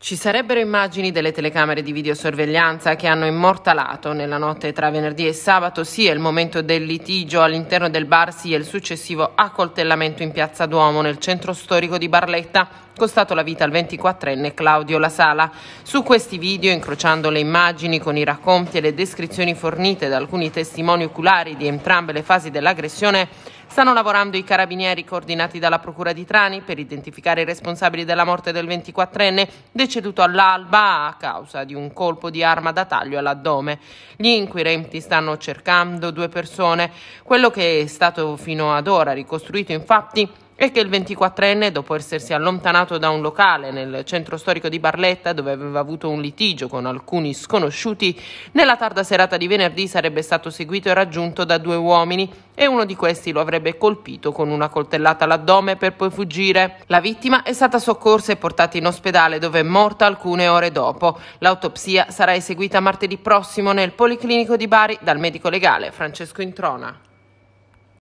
Ci sarebbero immagini delle telecamere di videosorveglianza che hanno immortalato nella notte tra venerdì e sabato sia il momento del litigio all'interno del bar sia il successivo accoltellamento in Piazza Duomo nel centro storico di Barletta, costato la vita al 24enne Claudio La Sala. Su questi video, incrociando le immagini con i racconti e le descrizioni fornite da alcuni testimoni oculari di entrambe le fasi dell'aggressione, Stanno lavorando i carabinieri coordinati dalla Procura di Trani per identificare i responsabili della morte del 24enne deceduto all'alba a causa di un colpo di arma da taglio all'addome. Gli inquirenti stanno cercando due persone. Quello che è stato fino ad ora ricostruito infatti e che il 24enne, dopo essersi allontanato da un locale nel centro storico di Barletta, dove aveva avuto un litigio con alcuni sconosciuti, nella tarda serata di venerdì sarebbe stato seguito e raggiunto da due uomini e uno di questi lo avrebbe colpito con una coltellata all'addome per poi fuggire. La vittima è stata soccorsa e portata in ospedale dove è morta alcune ore dopo. L'autopsia sarà eseguita martedì prossimo nel Policlinico di Bari dal medico legale Francesco Introna.